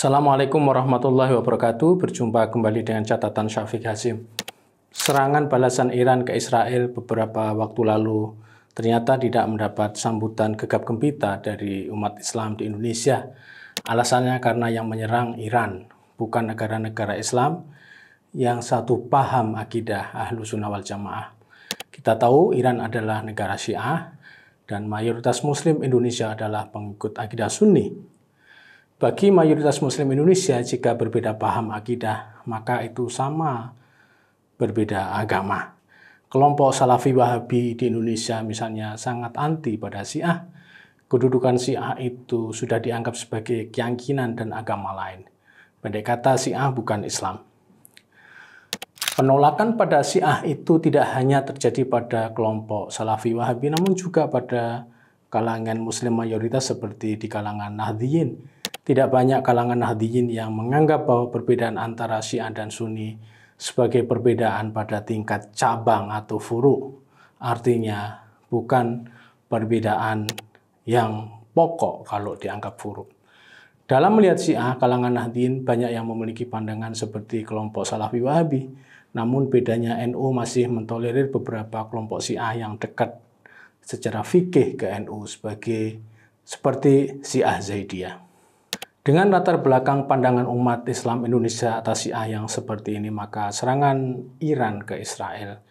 Assalamualaikum warahmatullahi wabarakatuh. Berjumpa kembali dengan catatan Syafiq Hasim. Serangan balasan Iran ke Israel beberapa waktu lalu ternyata tidak mendapat sambutan gegap gempita dari umat Islam di Indonesia. Alasannya karena yang menyerang Iran, bukan negara-negara Islam yang satu paham akidah ahlu sunnah wal jamaah. Kita tahu Iran adalah negara syiah dan mayoritas muslim Indonesia adalah pengikut akidah sunni bagi mayoritas muslim Indonesia, jika berbeda paham akidah, maka itu sama berbeda agama. Kelompok Salafi Wahabi di Indonesia misalnya sangat anti pada Syiah. Kedudukan Syiah itu sudah dianggap sebagai keyakinan dan agama lain. Pendek kata Syiah bukan Islam. Penolakan pada Syiah itu tidak hanya terjadi pada kelompok Salafi Wahabi, namun juga pada kalangan Muslim mayoritas seperti di kalangan Nahdiyin tidak banyak kalangan Nahdiyin yang menganggap bahwa perbedaan antara Syiah dan Sunni sebagai perbedaan pada tingkat cabang atau furu. Artinya bukan perbedaan yang pokok kalau dianggap furu. Dalam melihat Syiah, kalangan Nahdiyin banyak yang memiliki pandangan seperti kelompok Salafi Wahabi. Namun bedanya NU masih mentolerir beberapa kelompok Syiah yang dekat secara fikih ke NU sebagai seperti Syiah Zaidiyah. Dengan latar belakang pandangan umat Islam Indonesia atas Syiah yang seperti ini, maka serangan Iran ke Israel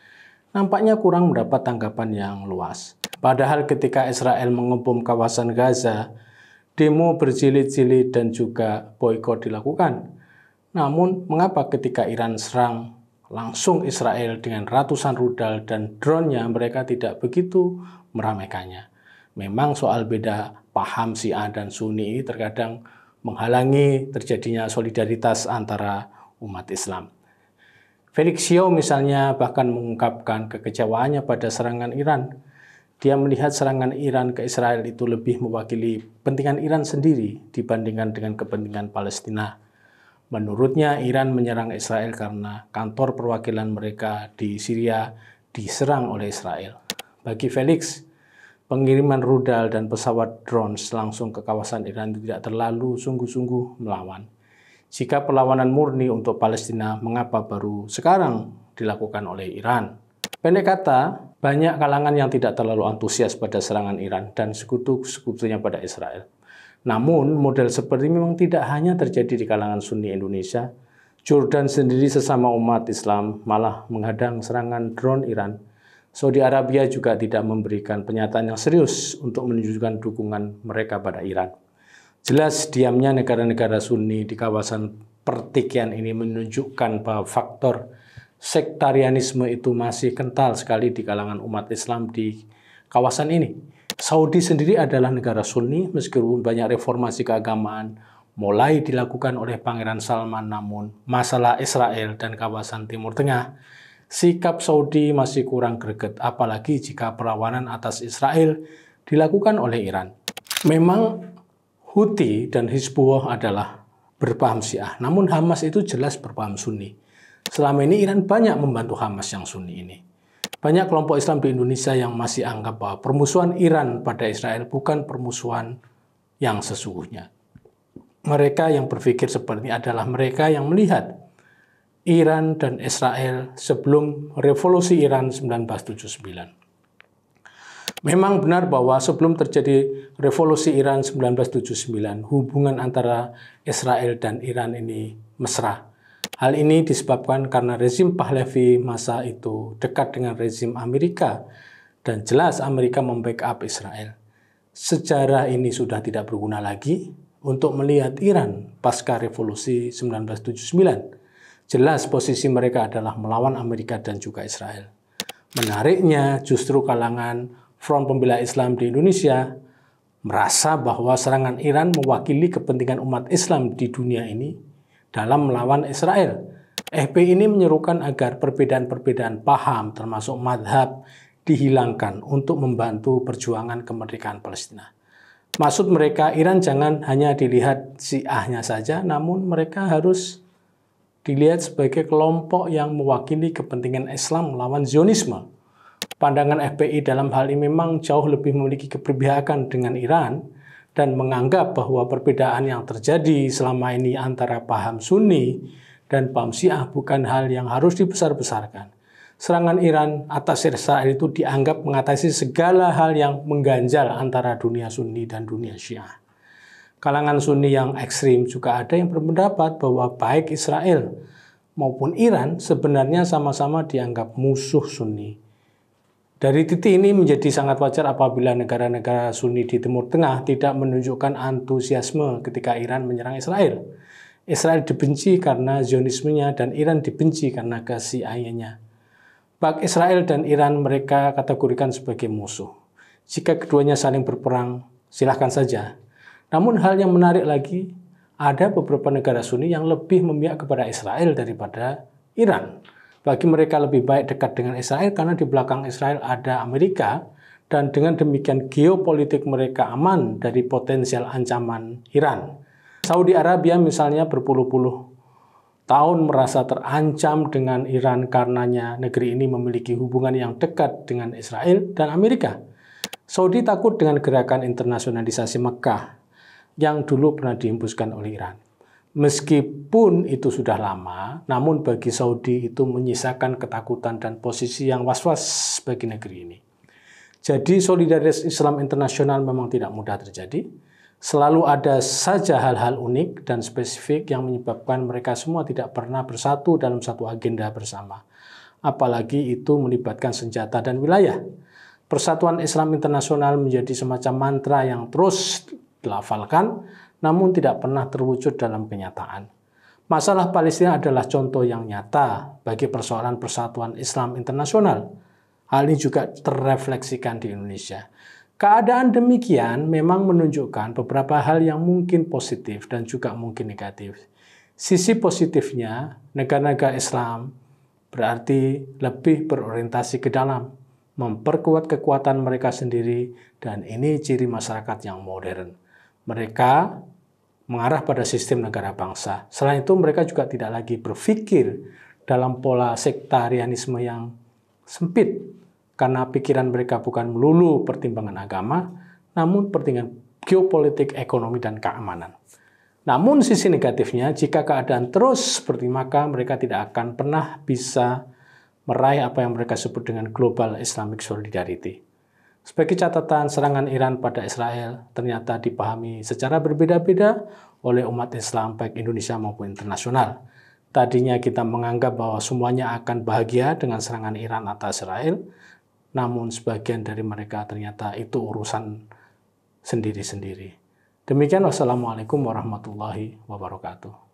nampaknya kurang mendapat tanggapan yang luas. Padahal ketika Israel mengumpum kawasan Gaza, demo berjilid-jilid dan juga boykot dilakukan. Namun, mengapa ketika Iran serang langsung Israel dengan ratusan rudal dan drone-nya, mereka tidak begitu meramaikannya? Memang soal beda paham Syiah dan Sunni ini terkadang menghalangi terjadinya solidaritas antara umat Islam. Felix Xiao misalnya bahkan mengungkapkan kekecewaannya pada serangan Iran. Dia melihat serangan Iran ke Israel itu lebih mewakili kepentingan Iran sendiri dibandingkan dengan kepentingan Palestina. Menurutnya Iran menyerang Israel karena kantor perwakilan mereka di Syria diserang oleh Israel. Bagi Felix, pengiriman rudal dan pesawat drone langsung ke kawasan Iran tidak terlalu sungguh-sungguh melawan. Jika perlawanan murni untuk Palestina, mengapa baru sekarang dilakukan oleh Iran? Pendek kata, banyak kalangan yang tidak terlalu antusias pada serangan Iran dan sekutu-sekutunya pada Israel. Namun, model seperti ini memang tidak hanya terjadi di kalangan Sunni Indonesia, Jordan sendiri sesama umat Islam malah menghadang serangan drone Iran Saudi Arabia juga tidak memberikan pernyataan yang serius untuk menunjukkan dukungan mereka pada Iran. Jelas diamnya negara-negara Sunni di kawasan pertikaian ini menunjukkan bahwa faktor sektarianisme itu masih kental sekali di kalangan umat Islam di kawasan ini. Saudi sendiri adalah negara Sunni, meskipun banyak reformasi keagamaan mulai dilakukan oleh Pangeran Salman, namun masalah Israel dan kawasan Timur Tengah sikap Saudi masih kurang greget, apalagi jika perlawanan atas Israel dilakukan oleh Iran. Memang Houthi dan Hizbullah adalah berpaham Syiah, namun Hamas itu jelas berpaham Sunni. Selama ini Iran banyak membantu Hamas yang Sunni ini. Banyak kelompok Islam di Indonesia yang masih anggap bahwa permusuhan Iran pada Israel bukan permusuhan yang sesungguhnya. Mereka yang berpikir seperti ini adalah mereka yang melihat Iran dan Israel sebelum revolusi Iran 1979. Memang benar bahwa sebelum terjadi revolusi Iran 1979, hubungan antara Israel dan Iran ini mesra. Hal ini disebabkan karena rezim Pahlavi masa itu dekat dengan rezim Amerika dan jelas Amerika membackup Israel. Sejarah ini sudah tidak berguna lagi untuk melihat Iran pasca revolusi 1979. Jelas posisi mereka adalah melawan Amerika dan juga Israel. Menariknya, justru kalangan Front Pembela Islam di Indonesia merasa bahwa serangan Iran mewakili kepentingan umat Islam di dunia ini dalam melawan Israel. FP ini menyerukan agar perbedaan-perbedaan paham termasuk madhab dihilangkan untuk membantu perjuangan kemerdekaan Palestina. Maksud mereka Iran jangan hanya dilihat siahnya saja, namun mereka harus dilihat sebagai kelompok yang mewakili kepentingan Islam melawan Zionisme. Pandangan FPI dalam hal ini memang jauh lebih memiliki keperbihakan dengan Iran dan menganggap bahwa perbedaan yang terjadi selama ini antara paham Sunni dan paham Syiah bukan hal yang harus dibesar-besarkan. Serangan Iran atas Israel itu dianggap mengatasi segala hal yang mengganjal antara dunia Sunni dan dunia Syiah. Kalangan Sunni yang ekstrim juga ada yang berpendapat bahwa baik Israel maupun Iran sebenarnya sama-sama dianggap musuh Sunni. Dari titik ini menjadi sangat wajar apabila negara-negara Sunni di Timur Tengah tidak menunjukkan antusiasme ketika Iran menyerang Israel. Israel dibenci karena Zionismenya dan Iran dibenci karena kesiayannya. Bagi Israel dan Iran mereka kategorikan sebagai musuh. Jika keduanya saling berperang, silahkan saja namun hal yang menarik lagi, ada beberapa negara Sunni yang lebih memihak kepada Israel daripada Iran. Bagi mereka lebih baik dekat dengan Israel karena di belakang Israel ada Amerika dan dengan demikian geopolitik mereka aman dari potensial ancaman Iran. Saudi Arabia misalnya berpuluh-puluh tahun merasa terancam dengan Iran karenanya negeri ini memiliki hubungan yang dekat dengan Israel dan Amerika. Saudi takut dengan gerakan internasionalisasi Mekah yang dulu pernah dihembuskan oleh Iran. Meskipun itu sudah lama, namun bagi Saudi itu menyisakan ketakutan dan posisi yang was-was bagi negeri ini. Jadi solidaritas Islam internasional memang tidak mudah terjadi. Selalu ada saja hal-hal unik dan spesifik yang menyebabkan mereka semua tidak pernah bersatu dalam satu agenda bersama. Apalagi itu melibatkan senjata dan wilayah. Persatuan Islam internasional menjadi semacam mantra yang terus dilafalkan, namun tidak pernah terwujud dalam kenyataan. Masalah Palestina adalah contoh yang nyata bagi persoalan persatuan Islam internasional. Hal ini juga terefleksikan di Indonesia. Keadaan demikian memang menunjukkan beberapa hal yang mungkin positif dan juga mungkin negatif. Sisi positifnya, negara-negara Islam berarti lebih berorientasi ke dalam, memperkuat kekuatan mereka sendiri, dan ini ciri masyarakat yang modern mereka mengarah pada sistem negara bangsa. Selain itu, mereka juga tidak lagi berpikir dalam pola sektarianisme yang sempit, karena pikiran mereka bukan melulu pertimbangan agama, namun pertimbangan geopolitik, ekonomi, dan keamanan. Namun sisi negatifnya, jika keadaan terus seperti maka mereka tidak akan pernah bisa meraih apa yang mereka sebut dengan Global Islamic Solidarity. Sebagai catatan, serangan Iran pada Israel ternyata dipahami secara berbeda-beda oleh umat Islam baik Indonesia maupun internasional. Tadinya kita menganggap bahwa semuanya akan bahagia dengan serangan Iran atas Israel, namun sebagian dari mereka ternyata itu urusan sendiri-sendiri. Demikian wassalamualaikum warahmatullahi wabarakatuh.